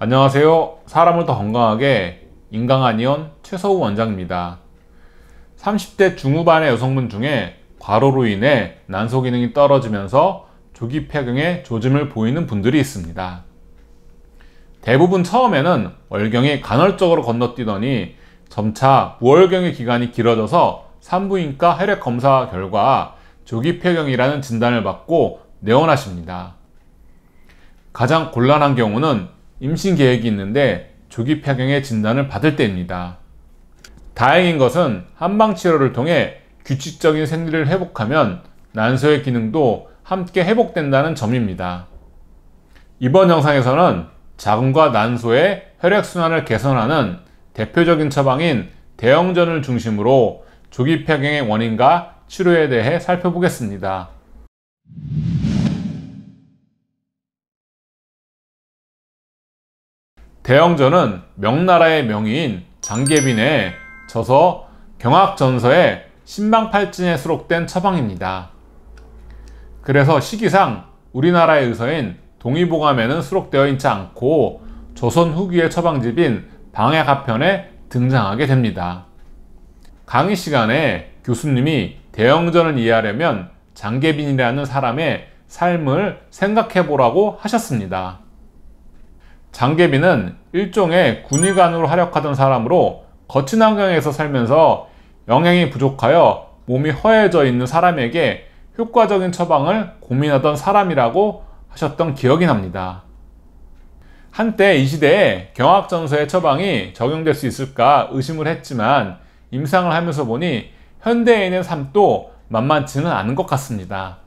안녕하세요. 사람을 더 건강하게 인강한 이온 최서우 원장입니다. 30대 중후반의 여성분 중에 과로로 인해 난소 기능이 떨어지면서 조기 폐경의 조짐을 보이는 분들이 있습니다. 대부분 처음에는 월경이 간헐적으로 건너뛰더니 점차 무월경의 기간이 길어져서 산부인과 혈액 검사 결과 조기 폐경이라는 진단을 받고 내원하십니다. 가장 곤란한 경우는 임신 계획이 있는데 조기 폐경의 진단을 받을 때입니다. 다행인 것은 한방 치료를 통해 규칙적인 생리를 회복하면 난소의 기능도 함께 회복된다는 점입니다. 이번 영상에서는 자궁과 난소의 혈액순환을 개선하는 대표적인 처방인 대형전을 중심으로 조기 폐경의 원인과 치료에 대해 살펴보겠습니다. 대영전은 명나라의 명인 장계빈의 저서 경학전서에 신방팔진에 수록된 처방입니다. 그래서 시기상 우리나라의 의서인 동의보감에는 수록되어 있지 않고 조선 후기의 처방집인 방해가편에 등장하게 됩니다. 강의 시간에 교수님이 대영전을 이해하려면 장계빈이라는 사람의 삶을 생각해보라고 하셨습니다. 장개비는 일종의 군의관으로 활약하던 사람으로 거친 환경에서 살면서 영향이 부족하여 몸이 허해져 있는 사람에게 효과적인 처방을 고민하던 사람이라고 하셨던 기억이 납니다. 한때 이 시대에 경악전서의 처방이 적용될 수 있을까 의심을 했지만 임상을 하면서 보니 현대인의 삶도 만만치는 않은 것 같습니다.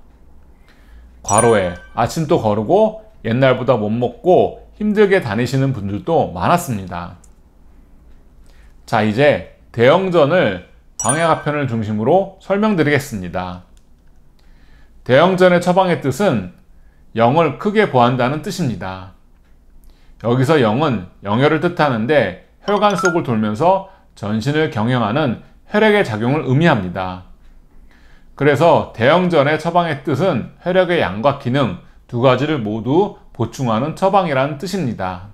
과로에 아침도 거르고 옛날보다 못 먹고 힘들게 다니시는 분들도 많았습니다. 자, 이제 대형전을 방해가편을 중심으로 설명드리겠습니다. 대형전의 처방의 뜻은 영을 크게 보한다는 뜻입니다. 여기서 영은 영혈을 뜻하는데 혈관 속을 돌면서 전신을 경영하는 혈액의 작용을 의미합니다. 그래서 대형전의 처방의 뜻은 혈액의 양과 기능 두 가지를 모두 보충하는 처방이라는 뜻입니다.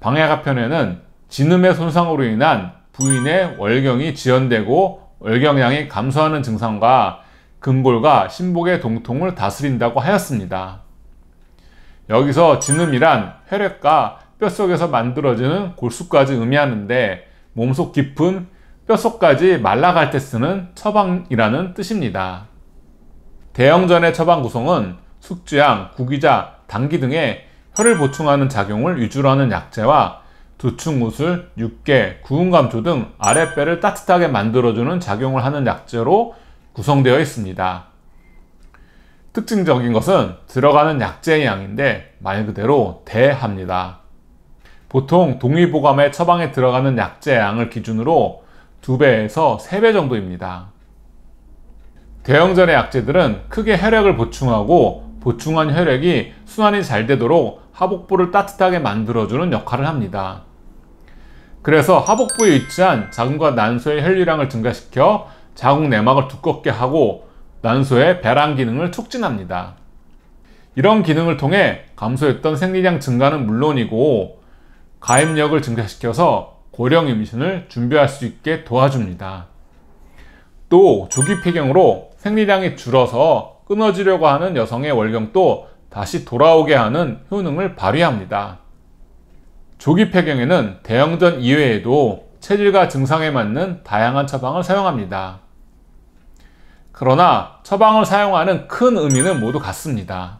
방해가편에는 진음의 손상으로 인한 부인의 월경이 지연되고 월경량이 감소하는 증상과 근골과 심복의 동통을 다스린다고 하였습니다. 여기서 진음이란 혈액과 뼛속에서 만들어지는 골수까지 의미하는데 몸속 깊은 뼛속까지 말라갈 때 쓰는 처방이라는 뜻입니다. 대형전의 처방 구성은 숙주양 구기자, 당기 등의 혈을 보충하는 작용을 위주로 하는 약재와 두충우술, 육개, 구운감초 등 아랫배를 따뜻하게 만들어주는 작용을 하는 약재로 구성되어 있습니다. 특징적인 것은 들어가는 약재의 양인데 말 그대로 대합니다. 보통 동의보감의 처방에 들어가는 약재 양을 기준으로 2배에서 3배 정도입니다. 대형전의 약재들은 크게 혈액을 보충하고 보충한 혈액이 순환이 잘 되도록 하복부를 따뜻하게 만들어주는 역할을 합니다. 그래서 하복부에 위치한 자궁과 난소의 혈류량을 증가시켜 자궁 내막을 두껍게 하고 난소의 배란 기능을 촉진합니다. 이런 기능을 통해 감소했던 생리량 증가는 물론이고 가임력을 증가시켜서 고령 임신을 준비할 수 있게 도와줍니다. 또 조기 폐경으로 생리량이 줄어서 끊어지려고 하는 여성의 월경도 다시 돌아오게 하는 효능을 발휘합니다. 조기 폐경에는 대형전 이외에도 체질과 증상에 맞는 다양한 처방을 사용합니다. 그러나 처방을 사용하는 큰 의미는 모두 같습니다.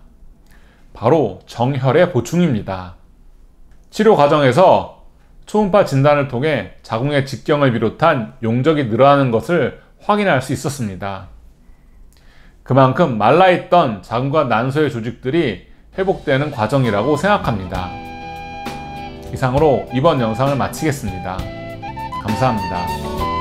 바로 정혈의 보충입니다. 치료 과정에서 초음파 진단을 통해 자궁의 직경을 비롯한 용적이 늘어나는 것을 확인할 수 있었습니다. 그만큼 말라있던 자궁과 난소의 조직들이 회복되는 과정이라고 생각합니다. 이상으로 이번 영상을 마치겠습니다. 감사합니다.